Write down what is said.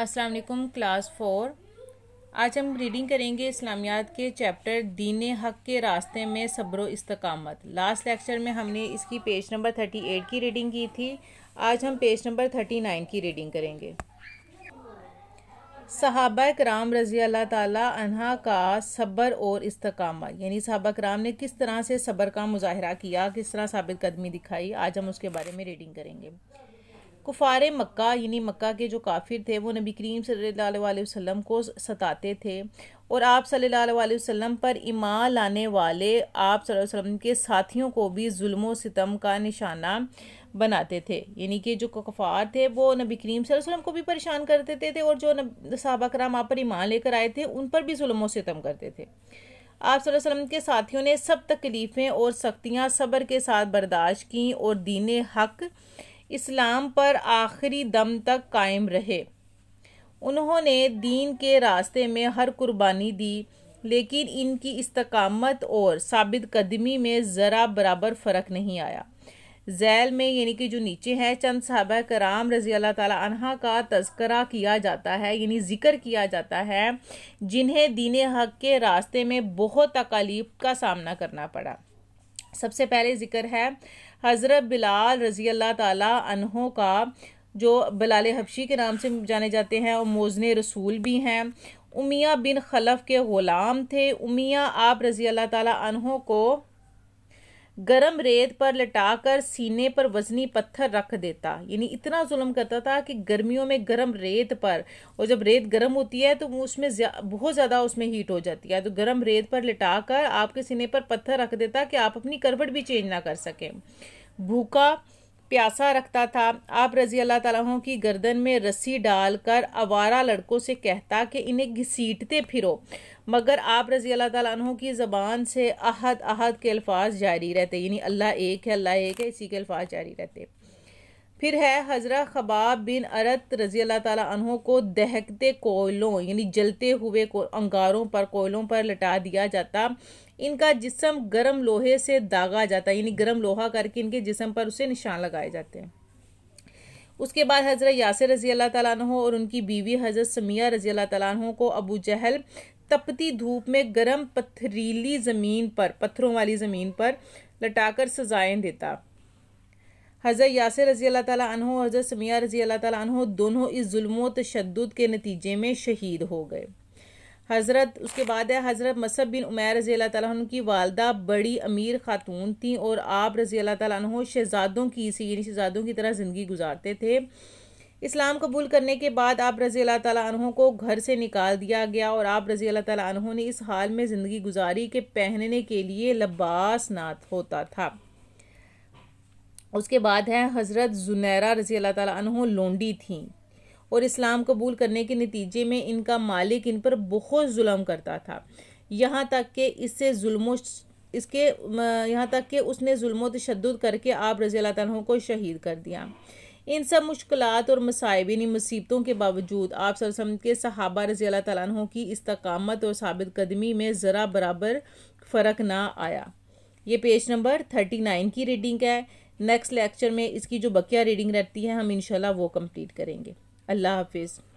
अस्सलाम वालेकुम class four आज हम रीडिंग करेंगे इस्लामियात के चैप्टर दीन हक के रास्ते में सब्र इस्तकामत लास्ट लेक्चर में हमने इसकी पेज नंबर थर्टी एट की रीडिंग की थी आज हम पेज नंबर थर्टी नाइन की रीडिंग करेंगे सहाबा कराम रज़ी अल्लाह तहा का सब्र और इस्तकामत यानी सहाबा कराम ने किस तरह से सब्र का मुजाहरा किया किस तरह साबित कदमी दिखाई आज हम उसके बारे में रीडिंग करेंगे कुफार मक्का यानी मक्का के जो काफिर थे वो नबी करीम सल्लल्लाहु अलैहि वसल्लम को सताते थे और आप सल्लल्लाहु अलैहि वसल्लम पर ईमान लाने वाले आप सल्लल्लाहु अलैहि वसल्लम के साथियों को भी जुल्म सितम का निशाना बनाते थे यानी कि जो कफार थे वो नबी करीम वसल्लम को भी परेशान कर देते थे और जो सहाबा कराम आप पर ईमान लेकर आए थे उन पर भी जुल्म सितम करते थे आप वसल्लम के साथियों ने सब तकलीफ़ें और सख्तियाँ सब्र के साथ बर्दाश्त की और दीन हक़ इस्लाम पर आखिरी दम तक कायम रहे उन्होंने दीन के रास्ते में हर कुर्बानी दी लेकिन इनकी इस्तकामत और साबित कदमी में ज़रा बराबर फ़र्क नहीं आया जैल में यानी कि जो नीचे हैं चंद साहबा कराम रज़ी अल्लाह तह का तस्करा किया जाता है यानी ज़िक्र किया जाता है जिन्हें दीन हक के रास्ते में बहुत तकालीफ का सामना करना पड़ा सबसे पहले ज़िक्र है हज़रत बिलाल रज़ी अल्लाह तहों का जो बिलाल हबशी के नाम से जाने जाते हैं और मोजने रसूल भी हैं उमिया बिन खलफ के ग़ुलाम थे उमिया आप रज़ी अल्लाह तहों को गरम रेत पर लटाकर सीने पर वजनी पत्थर रख देता यानी इतना जुल्म करता था कि गर्मियों में गरम रेत पर और जब रेत गर्म होती है तो उसमें ज्या, बहुत ज़्यादा उसमें हीट हो जाती है तो गर्म रेत पर लटाकर आपके सीने पर पत्थर रख देता कि आप अपनी करवट भी चेंज ना कर सकें भूखा प्यासा रखता था आप रजी अल्लाह तला की गर्दन में रस्सी डालकर आवारा लड़कों से कहता कि इन्हें घसीटते फिरो मगर आप रजी अल्लाह तु की ज़बान से अहद अहद के अल्फाज जारी रहते यानी अल्लाह एक है अल्लाह एक है इसी के अल्फाज जारी रहते फिर है हज़रा खबाब बिन अरत रज़ी अल्लाह तहों को दहकते कोयलों यानी जलते हुए को अंगारों पर कोयलों पर लटा दिया जाता इनका जिसम गर्म लोहे से दागा जाता यानी गर्म लोहा करके इनके जिसम पर उसे निशान लगाए जाते हैं उसके बाद हज़रत यासर रज़ी अल्लाह तहों और उनकी बीवी हज़रत समिया रज़ी अल्लाह तहों को अबू जहल तपती धूप में गर्म पथरीली ज़मीन पर पत्थरों वाली ज़मीन पर लटाकर सजाएं देता हज़रत यासर रज़ी अल्लाह ताली और हज़रत समिया रज़ी अल्लाह ताली दोनों इस जुल्म तशद के नतीजे में शहीद हो गए हज़रत उसके बाद है हज़रत मसब बिन उमैर रज़ी अल्लाह तन की वालदा बड़ी अमीर ख़ातून थी और आप रज़ी अल्लाह तन शहजादों की सी यानी शहजादों की तरह ज़िंदगी गुजारते थे इस्लाम कबूल करने के बाद आप रज़ी अल्लाह ताली को घर से निकाल दिया गया और आप रज़ी अल्लाह ताली ने इस हाल में ज़िंदगी गुजारी के पहनने के लिए लबास नात होता था उसके बाद है हज़रत जुनैरा रज़ी अल्लाह तह लोंडी थी और इस्लाम कबूल करने के नतीजे में इनका मालिक इन पर बहुत जुल्म करता था यहाँ तक कि इससे जुल्म इसके यहाँ तक कि उसने जुल्म तशद करके आप रज़ी अल्लाह तह को शहीद कर दिया इन सब मुश्किल और मसाइब मुसीबतों के बावजूद आप सरसम के सहाबा रज़ी अल्लाह तहों की इस्तकामत और साबित कदमी में ज़रा बराबर फ़र्क ना आया ये पेज नंबर थर्टी नाइन की रीडिंग है नेक्स्ट लेक्चर में इसकी जो बकिया रीडिंग रहती है हम इनशाला वो कम्प्लीट करेंगे अल्लाह हाफिज़